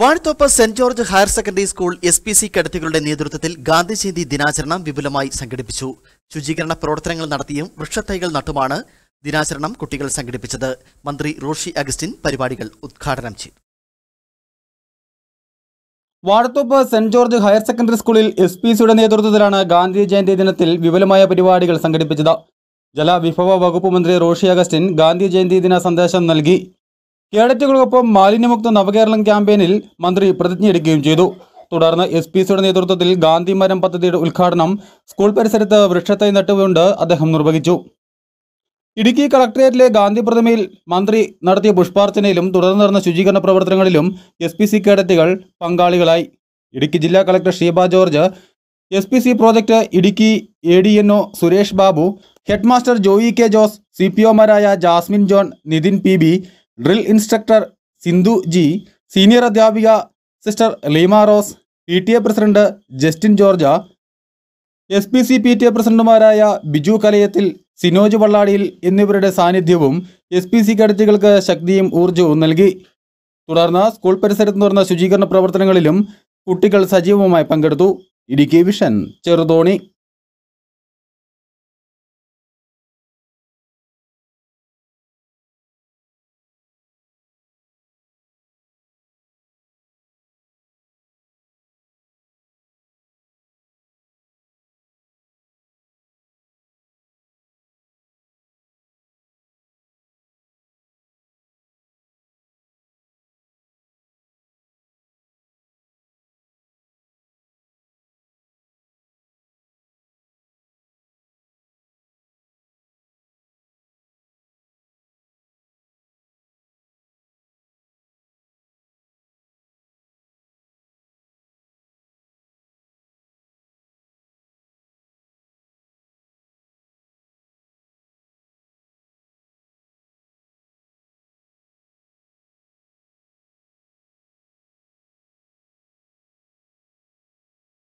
Vazhathope saint George higher secondary school S P C കേഡറ്റുകളുടെ നേതൃത്വത്തിൽ ഗാന്ധിജയന്തി ദിനാചരണം വിപുലമായി സംഘടിപ്പിച്ചു ശുചീകരണ പ്രവർത്തനങ്ങൾ നടത്തിയും വൃക്ഷത്തൈകൾ നട്ടുമാണ് ദിനാചരണം കുട്ടികൾ സംഘടിപ്പിച്ചത് മന്ത്രി റോഷി അഗസ്റ്റിൻ പരിപാടികൾ ഉദ്ഘാടനം ചെയ്തു Vazhathoppu saint George higher secondary സ്കൂളിൽ എസ് പി സിയുടെ നേതൃത്വത്തിലാണ് ഗാന്ധി ജയന്തി ദിനത്തിൽ വിപുലമായ പരിപാടികൾ സംഘടിപ്പിച്ചത് ജലവിഭവ വകുപ്പ് മന്ത്രി റോഷി അഗസ്റ്റിൻ ഗാന്ധി ജയന്തി ദിന സന്ദേശം നൽകി കേഡറ്റുകൾക്കൊപ്പം മാലിന്യമുക്ത നവകേരളം ക്യാമ്പയിനിൽ മന്ത്രി പ്രതിജ്ഞയെടുക്കുകയും ചെയ്തു തുടർന്ന് എസ് പി സിയുടെ നേതൃത്വത്തിൽ ഗാന്ധിമരം പദ്ധതിയുടെ ഉദ്ഘാടനം സ്കൂൾ പരിസരത്ത് വൃക്ഷത്തൈ നട്ടുകൊണ്ട് അദ്ദേഹം നിർവഹിച്ചു ഇടുക്കി കളക്ടറേറ്റിലെ ഗാന്ധി പ്രതിമയിൽ മന്ത്രി നടത്തിയ പുഷ്പാർച്ചനയിലും തുടർന്ന് നടന്ന ശുചീകരണ പ്രവർത്തനങ്ങളിലും എസ് പി സി കേഡറ്റുകൾ പങ്കാളികളായി ഇടുക്കി ജില്ലാ collector Sheeba George S P C project Idukki A D N O Suresh Babu headmaster Joy K Jose C P ഒമാരായ Jasmine John Nithin P B drill instructor Sindhu G senior അധ്യാപിക sister Leema Rose P T A president Justin George S P C P T A പ്രസിഡന്റുമാരായ ബിജു കലയത്തിൽ സിനോജ് വള്ളാടിയിൽ എന്നിവരുടെ സാന്നിധ്യവും S P C കേഡറ്റുകൾക്ക് ശക്തിയും ഊർജ്ജവും നൽകി തുടർന്ന് school പരിസരത്ത് നടന്ന ശുചീകരണ പ്രവർത്തനങ്ങളിലും കുട്ടികൾ സജീവമായി പങ്കെടുത്തു ഇടുക്കി വിഷൻ ചെറുതോണി